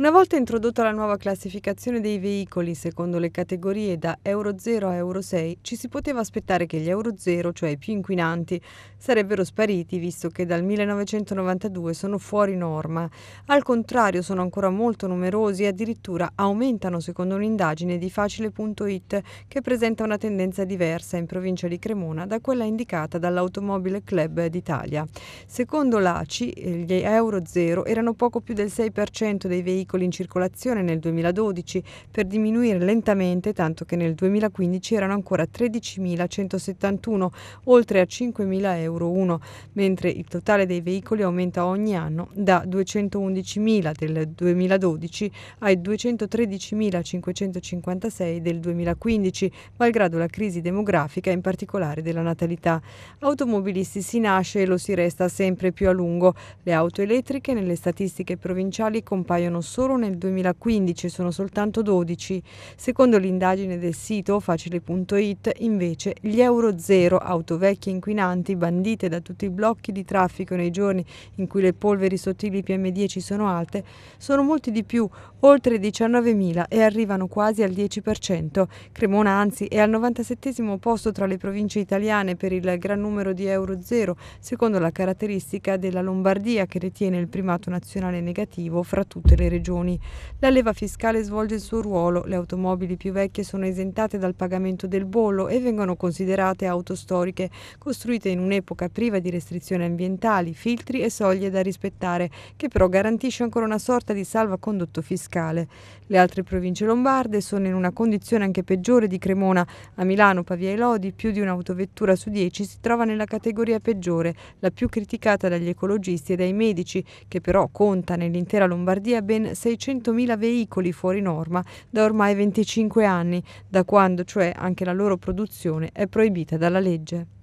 Una volta introdotta la nuova classificazione dei veicoli secondo le categorie da Euro 0 a Euro 6, ci si poteva aspettare che gli Euro 0, cioè i più inquinanti, sarebbero spariti visto che dal 1992 sono fuori norma. Al contrario, sono ancora molto numerosi e addirittura aumentano secondo un'indagine di facile.it che presenta una tendenza diversa in provincia di Cremona da quella indicata dall'Automobile Club d'Italia. Secondo l'ACI, eh, gli Euro 0 erano poco più del 6% dei veicoli veicoli in circolazione nel 2012 per diminuire lentamente tanto che nel 2015 erano ancora 13.171, oltre a 5.000 euro 1, mentre il totale dei veicoli aumenta ogni anno da 211.000 del 2012 ai 213.556 del 2015, malgrado la crisi demografica, in particolare della natalità. Automobilisti si nasce e lo si resta sempre più a lungo. Le auto elettriche nelle statistiche provinciali compaiono solo solo nel 2015 sono soltanto 12. Secondo l'indagine del sito facile.it invece gli Euro 0, auto vecchie inquinanti bandite da tutti i blocchi di traffico nei giorni in cui le polveri sottili PM10 sono alte, sono molti di più, oltre 19.000 e arrivano quasi al 10%. Cremona anzi è al 97 posto tra le province italiane per il gran numero di Euro 0, secondo la caratteristica della Lombardia che ritiene il primato nazionale negativo fra tutte le regioni regioni. La leva fiscale svolge il suo ruolo, le automobili più vecchie sono esentate dal pagamento del bollo e vengono considerate auto storiche, costruite in un'epoca priva di restrizioni ambientali, filtri e soglie da rispettare, che però garantisce ancora una sorta di salvacondotto fiscale. Le altre province lombarde sono in una condizione anche peggiore di Cremona. A Milano, Pavia e Lodi più di un'autovettura su dieci si trova nella categoria peggiore, la più criticata dagli ecologisti e dai medici, che però conta nell'intera Lombardia ben 600.000 veicoli fuori norma da ormai 25 anni, da quando cioè anche la loro produzione è proibita dalla legge.